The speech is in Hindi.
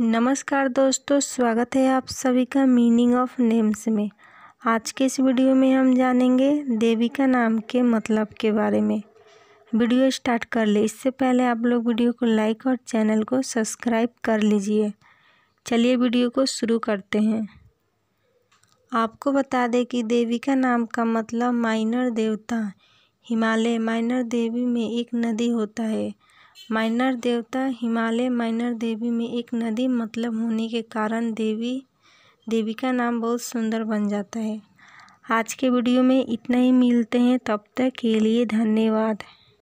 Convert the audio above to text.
नमस्कार दोस्तों स्वागत है आप सभी का मीनिंग ऑफ नेम्स में आज के इस वीडियो में हम जानेंगे देवी का नाम के मतलब के बारे में वीडियो स्टार्ट कर ले इससे पहले आप लोग वीडियो को लाइक और चैनल को सब्सक्राइब कर लीजिए चलिए वीडियो को शुरू करते हैं आपको बता दें कि देवी का नाम का मतलब माइनर देवता हिमालय माइनर देवी में एक नदी होता है माइनर देवता हिमालय माइनर देवी में एक नदी मतलब होने के कारण देवी देवी का नाम बहुत सुंदर बन जाता है आज के वीडियो में इतना ही मिलते हैं तब तक के लिए धन्यवाद